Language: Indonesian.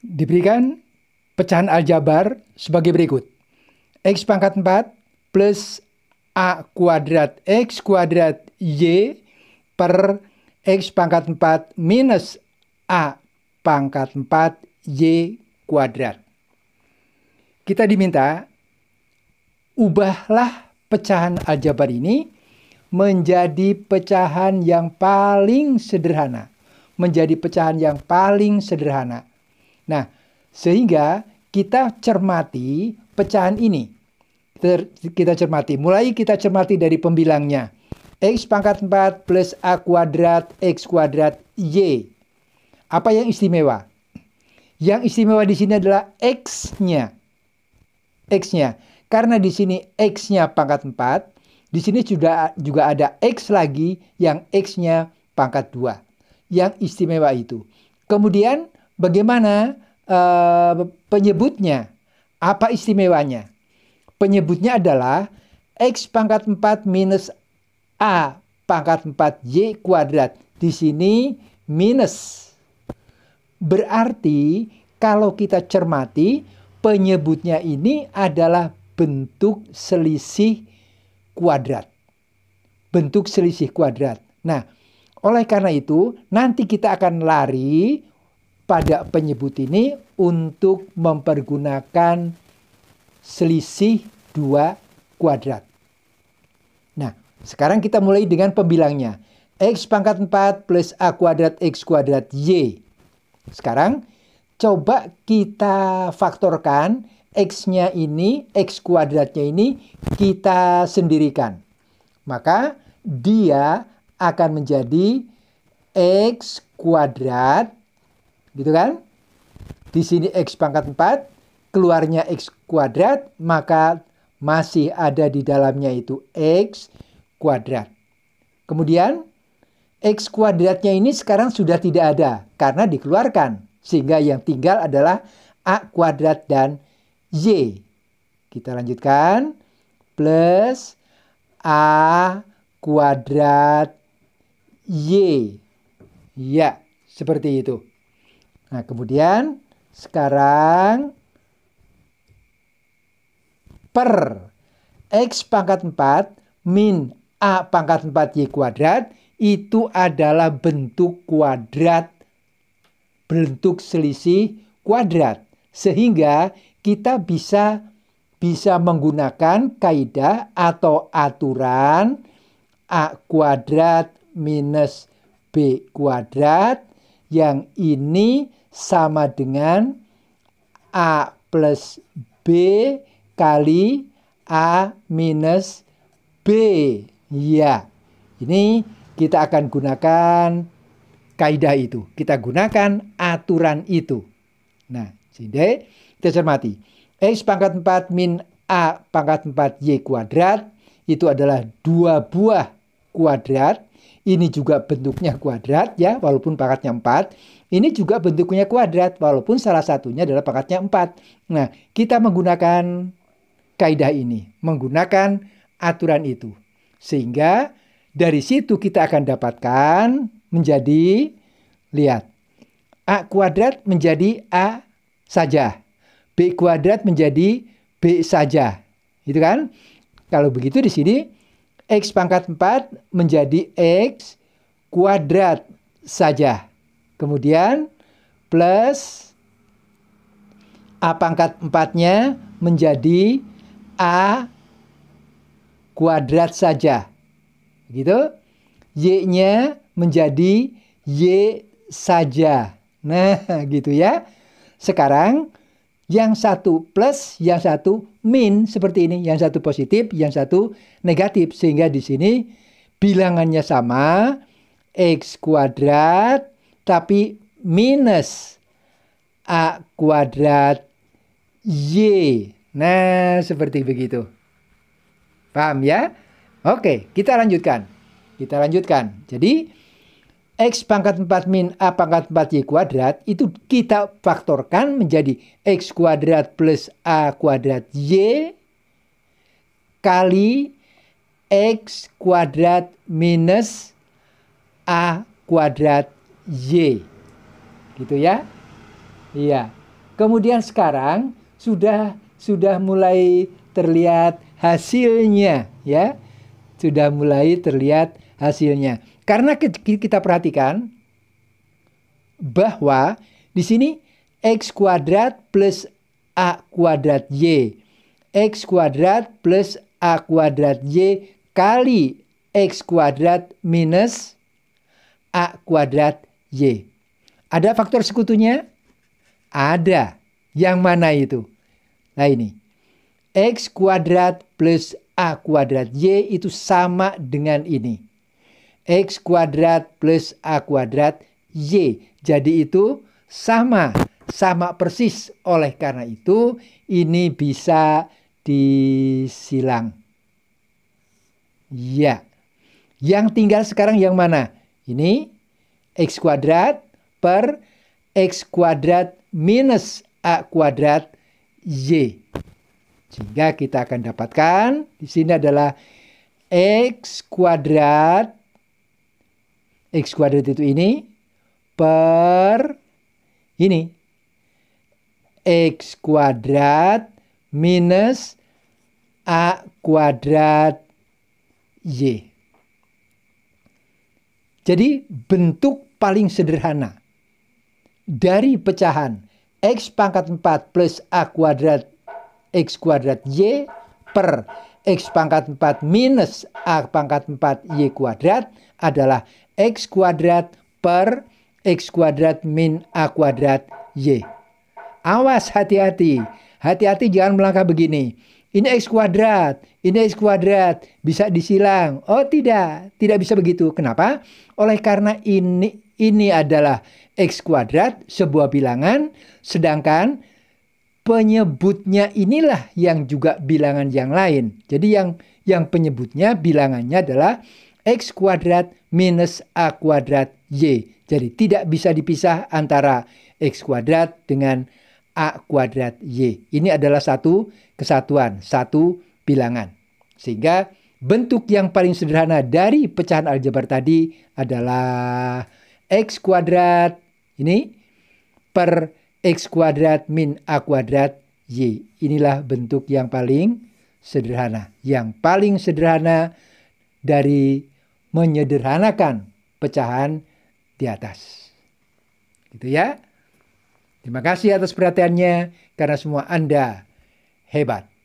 Diberikan pecahan aljabar sebagai berikut. X pangkat 4 plus A kuadrat X kuadrat Y per X pangkat 4 minus A pangkat 4 Y kuadrat. Kita diminta ubahlah pecahan aljabar ini menjadi pecahan yang paling sederhana. Menjadi pecahan yang paling sederhana Nah, sehingga kita cermati pecahan ini. Kita, kita cermati. Mulai kita cermati dari pembilangnya. X pangkat 4 plus A kuadrat X kuadrat Y. Apa yang istimewa? Yang istimewa di sini adalah X-nya. X-nya. Karena di sini X-nya pangkat 4, di sini juga, juga ada X lagi yang X-nya pangkat 2. Yang istimewa itu. Kemudian bagaimana uh, penyebutnya, apa istimewanya. Penyebutnya adalah X pangkat 4 minus A pangkat 4 Y kuadrat. Di sini minus. Berarti kalau kita cermati penyebutnya ini adalah bentuk selisih kuadrat. Bentuk selisih kuadrat. Nah, oleh karena itu nanti kita akan lari pada penyebut ini untuk mempergunakan selisih dua kuadrat. Nah, sekarang kita mulai dengan pembilangnya. X pangkat 4 plus A kuadrat X kuadrat Y. Sekarang, coba kita faktorkan X-nya ini, X kuadratnya ini, kita sendirikan. Maka, dia akan menjadi X kuadrat Gitu kan? Di sini X pangkat 4, keluarnya X kuadrat, maka masih ada di dalamnya itu X kuadrat. Kemudian, X kuadratnya ini sekarang sudah tidak ada karena dikeluarkan. Sehingga yang tinggal adalah A kuadrat dan Y. Kita lanjutkan. Plus A kuadrat Y. Ya, seperti itu. Nah, kemudian sekarang per x pangkat 4 min a pangkat 4 y kuadrat itu adalah bentuk kuadrat bentuk selisih kuadrat sehingga kita bisa bisa menggunakan kaidah atau aturan a kuadrat minus b kuadrat yang ini sama dengan A plus B kali A minus B. Ya, ini kita akan gunakan kaidah itu. Kita gunakan aturan itu. Nah, sehingga kita cermati. X pangkat 4 min A pangkat 4 Y kuadrat itu adalah dua buah kuadrat. Ini juga bentuknya kuadrat ya, walaupun pangkatnya 4. Ini juga bentuknya kuadrat walaupun salah satunya adalah pangkatnya 4. Nah, kita menggunakan kaidah ini, menggunakan aturan itu. Sehingga dari situ kita akan dapatkan menjadi lihat. A kuadrat menjadi A saja. B kuadrat menjadi B saja. gitu kan? Kalau begitu di sini X pangkat 4 menjadi X kuadrat saja. Kemudian plus A pangkat 4-nya menjadi A kuadrat saja. Gitu. Y-nya menjadi Y saja. Nah, gitu ya. Sekarang yang satu plus, yang satu min seperti ini. Yang satu positif, yang satu negatif. Sehingga di sini bilangannya sama. X kuadrat tapi minus a kuadrat y. Nah, seperti begitu. Paham ya? Oke, kita lanjutkan. Kita lanjutkan. Jadi, X pangkat 4 min A pangkat 4 Y kuadrat itu kita faktorkan menjadi X kuadrat plus A kuadrat Y kali X kuadrat minus A kuadrat Y. Gitu ya. Iya. Kemudian sekarang sudah sudah mulai terlihat hasilnya ya. Sudah mulai terlihat hasilnya. Karena kita perhatikan bahwa di sini x kuadrat plus a kuadrat y x kuadrat plus a kuadrat y kali x kuadrat minus a kuadrat Y. Ada faktor sekutunya? Ada. Yang mana itu? Nah ini. X kuadrat plus A kuadrat Y itu sama dengan ini. X kuadrat plus A kuadrat Y. Jadi itu sama. Sama persis. Oleh karena itu ini bisa disilang. Ya. Yang tinggal sekarang yang mana? Ini x kuadrat per x kuadrat minus a kuadrat y. Sehingga kita akan dapatkan di sini adalah x kuadrat x kuadrat itu ini per ini x kuadrat minus a kuadrat y. Jadi bentuk paling sederhana. Dari pecahan x pangkat 4 plus a kuadrat x kuadrat y per x pangkat 4 minus a pangkat 4 y kuadrat adalah x kuadrat per x kuadrat min a kuadrat y. Awas hati-hati, hati-hati jangan melangkah begini. Ini x kuadrat, ini x kuadrat, bisa disilang. Oh tidak, tidak bisa begitu. Kenapa? Oleh karena ini ini adalah X kuadrat, sebuah bilangan, sedangkan penyebutnya inilah yang juga bilangan yang lain. Jadi yang yang penyebutnya bilangannya adalah X kuadrat minus A kuadrat Y. Jadi tidak bisa dipisah antara X kuadrat dengan A kuadrat Y. Ini adalah satu kesatuan, satu bilangan. Sehingga bentuk yang paling sederhana dari pecahan aljabar tadi adalah x kuadrat ini per x kuadrat min a kuadrat y. Inilah bentuk yang paling sederhana. Yang paling sederhana dari menyederhanakan pecahan di atas. Gitu ya. Terima kasih atas perhatiannya karena semua Anda hebat.